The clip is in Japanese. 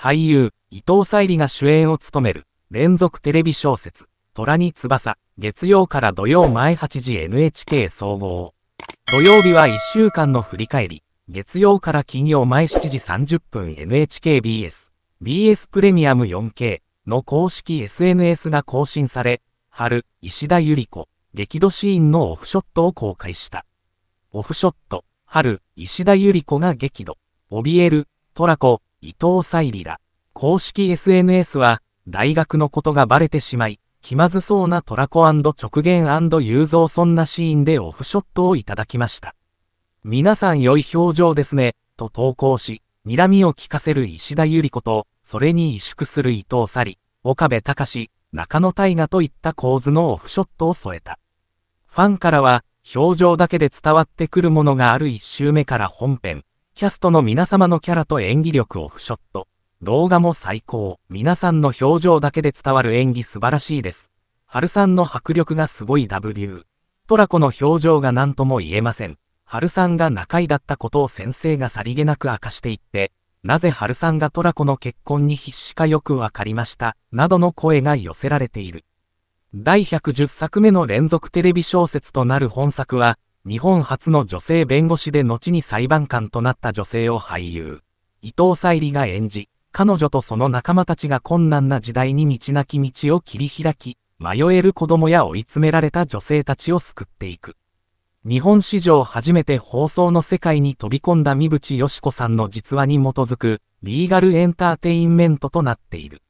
俳優、伊藤沙莉が主演を務める、連続テレビ小説、虎に翼、月曜から土曜前8時 NHK 総合。土曜日は1週間の振り返り、月曜から金曜前7時30分 NHKBS、BS プレミアム 4K の公式 SNS が更新され、春、石田ゆり子、激怒シーンのオフショットを公開した。オフショット、春、石田ゆり子が激怒、怯える、トラコ、伊藤沙莉ら、公式 SNS は、大学のことがバレてしまい、気まずそうなトラコ直言雄三そんなシーンでオフショットをいただきました。皆さん良い表情ですね、と投稿し、睨みを聞かせる石田ゆり子と、それに萎縮する伊藤沙莉、岡部隆、中野大河といった構図のオフショットを添えた。ファンからは、表情だけで伝わってくるものがある一周目から本編、キャストの皆様のキャラと演技力オフショット。動画も最高。皆さんの表情だけで伝わる演技素晴らしいです。春さんの迫力がすごい W。トラコの表情が何とも言えません。春さんが仲居だったことを先生がさりげなく明かしていって、なぜ春さんがトラコの結婚に必死かよくわかりました、などの声が寄せられている。第110作目の連続テレビ小説となる本作は、日本初の女性弁護士で後に裁判官となった女性を俳優、伊藤沙莉が演じ、彼女とその仲間たちが困難な時代に道なき道を切り開き、迷える子供や追い詰められた女性たちを救っていく。日本史上初めて放送の世界に飛び込んだ三淵よし子さんの実話に基づく、リーガルエンターテインメントとなっている。